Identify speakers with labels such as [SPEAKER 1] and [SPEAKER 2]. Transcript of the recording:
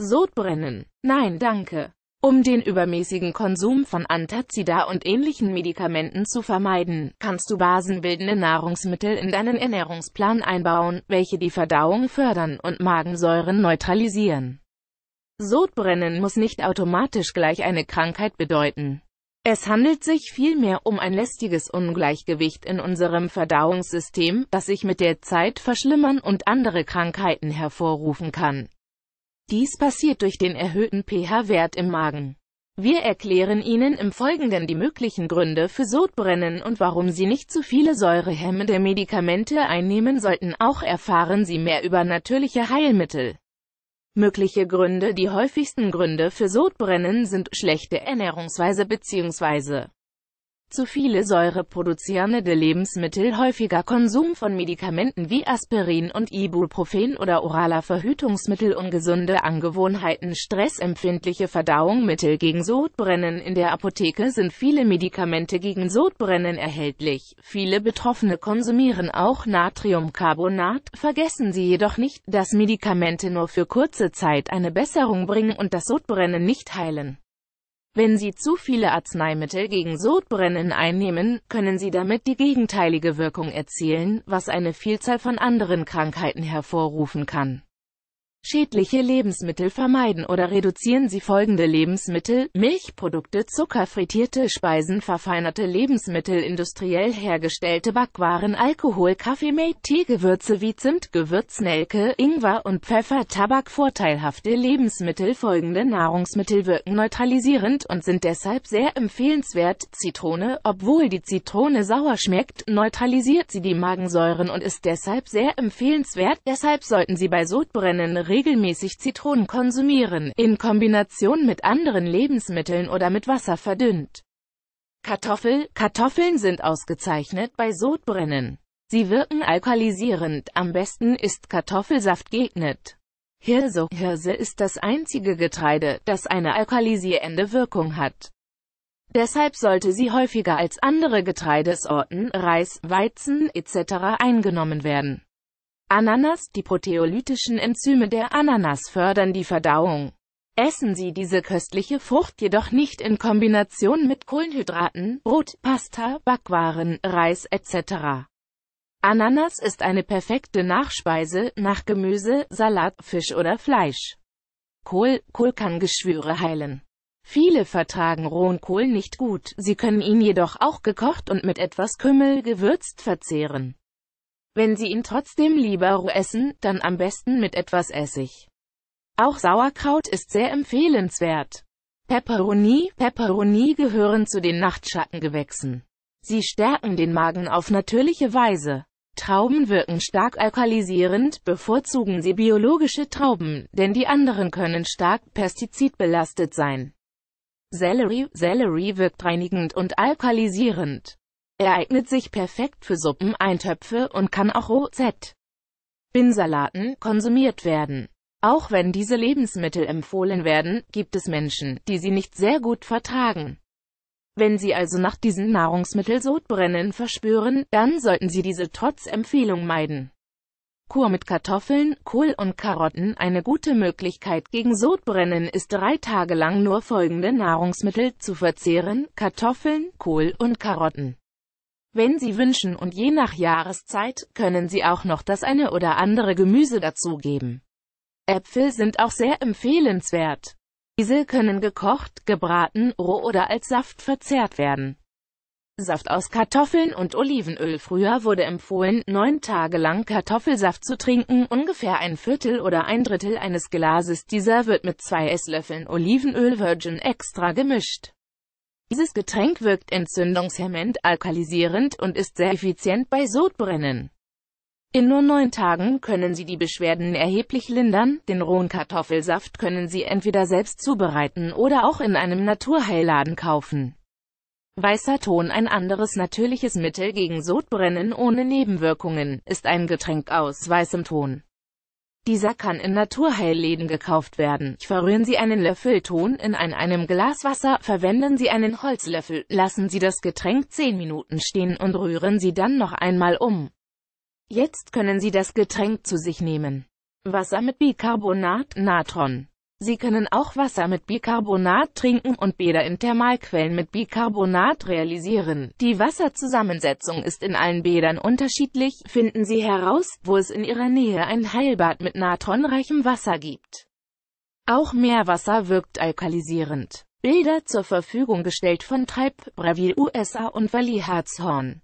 [SPEAKER 1] Sodbrennen. Nein, danke. Um den übermäßigen Konsum von Antazida und ähnlichen Medikamenten zu vermeiden, kannst du basenbildende Nahrungsmittel in deinen Ernährungsplan einbauen, welche die Verdauung fördern und Magensäuren neutralisieren. Sodbrennen muss nicht automatisch gleich eine Krankheit bedeuten. Es handelt sich vielmehr um ein lästiges Ungleichgewicht in unserem Verdauungssystem, das sich mit der Zeit verschlimmern und andere Krankheiten hervorrufen kann. Dies passiert durch den erhöhten pH-Wert im Magen. Wir erklären Ihnen im Folgenden die möglichen Gründe für Sodbrennen und warum Sie nicht zu viele säurehemmende Medikamente einnehmen sollten. Auch erfahren Sie mehr über natürliche Heilmittel. Mögliche Gründe Die häufigsten Gründe für Sodbrennen sind schlechte Ernährungsweise bzw. Zu viele Säure produzierende Lebensmittel, häufiger Konsum von Medikamenten wie Aspirin und Ibuprofen oder oraler Verhütungsmittel, ungesunde Angewohnheiten, stressempfindliche Verdauung, Mittel gegen Sodbrennen. In der Apotheke sind viele Medikamente gegen Sodbrennen erhältlich. Viele Betroffene konsumieren auch Natriumcarbonat. Vergessen Sie jedoch nicht, dass Medikamente nur für kurze Zeit eine Besserung bringen und das Sodbrennen nicht heilen. Wenn Sie zu viele Arzneimittel gegen Sodbrennen einnehmen, können Sie damit die gegenteilige Wirkung erzielen, was eine Vielzahl von anderen Krankheiten hervorrufen kann Schädliche Lebensmittel vermeiden oder reduzieren Sie folgende Lebensmittel, Milchprodukte, Zucker, frittierte Speisen, verfeinerte Lebensmittel, industriell hergestellte Backwaren, Alkohol, Kaffee, Mate, Teegewürze wie Zimt, Gewürznelke, Ingwer und Pfeffer, Tabak. Vorteilhafte Lebensmittel Folgende Nahrungsmittel wirken neutralisierend und sind deshalb sehr empfehlenswert. Zitrone, obwohl die Zitrone sauer schmeckt, neutralisiert sie die Magensäuren und ist deshalb sehr empfehlenswert. Deshalb sollten Sie bei Sodbrennen regelmäßig Zitronen konsumieren, in Kombination mit anderen Lebensmitteln oder mit Wasser verdünnt. Kartoffel Kartoffeln sind ausgezeichnet bei Sodbrennen. Sie wirken alkalisierend, am besten ist Kartoffelsaft geeignet. Hirse Hirse ist das einzige Getreide, das eine alkalisierende Wirkung hat. Deshalb sollte sie häufiger als andere Getreidesorten, Reis, Weizen etc. eingenommen werden. Ananas, die proteolytischen Enzyme der Ananas fördern die Verdauung. Essen Sie diese köstliche Frucht jedoch nicht in Kombination mit Kohlenhydraten, Brot, Pasta, Backwaren, Reis etc. Ananas ist eine perfekte Nachspeise nach Gemüse, Salat, Fisch oder Fleisch. Kohl, Kohl kann Geschwüre heilen. Viele vertragen rohen Kohl nicht gut, sie können ihn jedoch auch gekocht und mit etwas Kümmel gewürzt verzehren. Wenn Sie ihn trotzdem lieber roh essen, dann am besten mit etwas Essig. Auch Sauerkraut ist sehr empfehlenswert. Peperoni, Peperoni gehören zu den Nachtschattengewächsen. Sie stärken den Magen auf natürliche Weise. Trauben wirken stark alkalisierend, bevorzugen Sie biologische Trauben, denn die anderen können stark pestizidbelastet sein. Sellerie, Sellerie wirkt reinigend und alkalisierend. Er eignet sich perfekt für Suppen, Eintöpfe und kann auch roh z. Bin konsumiert werden. Auch wenn diese Lebensmittel empfohlen werden, gibt es Menschen, die sie nicht sehr gut vertragen. Wenn Sie also nach diesen Nahrungsmitteln Sodbrennen verspüren, dann sollten Sie diese trotz Empfehlung meiden. Kur mit Kartoffeln, Kohl und Karotten Eine gute Möglichkeit gegen Sodbrennen ist drei Tage lang nur folgende Nahrungsmittel zu verzehren, Kartoffeln, Kohl und Karotten. Wenn Sie wünschen und je nach Jahreszeit, können Sie auch noch das eine oder andere Gemüse dazugeben. Äpfel sind auch sehr empfehlenswert. Diese können gekocht, gebraten, roh oder als Saft verzehrt werden. Saft aus Kartoffeln und Olivenöl. Früher wurde empfohlen, neun Tage lang Kartoffelsaft zu trinken. Ungefähr ein Viertel oder ein Drittel eines Glases dieser wird mit zwei Esslöffeln Olivenöl Virgin Extra gemischt. Dieses Getränk wirkt entzündungshemmend, alkalisierend und ist sehr effizient bei Sodbrennen. In nur neun Tagen können Sie die Beschwerden erheblich lindern. Den rohen Kartoffelsaft können Sie entweder selbst zubereiten oder auch in einem Naturheilladen kaufen. Weißer Ton ein anderes natürliches Mittel gegen Sodbrennen ohne Nebenwirkungen, ist ein Getränk aus weißem Ton. Dieser kann in Naturheilläden gekauft werden. Verrühren Sie einen Löffel Ton in ein einem Glas Wasser, verwenden Sie einen Holzlöffel, lassen Sie das Getränk 10 Minuten stehen und rühren Sie dann noch einmal um. Jetzt können Sie das Getränk zu sich nehmen. Wasser mit Bicarbonat, Natron. Sie können auch Wasser mit Bicarbonat trinken und Bäder in Thermalquellen mit Bicarbonat realisieren. Die Wasserzusammensetzung ist in allen Bädern unterschiedlich, finden Sie heraus, wo es in Ihrer Nähe ein Heilbad mit natronreichem Wasser gibt. Auch Meerwasser wirkt alkalisierend. Bilder zur Verfügung gestellt von Treib, Bravil USA und Valley Herzhorn.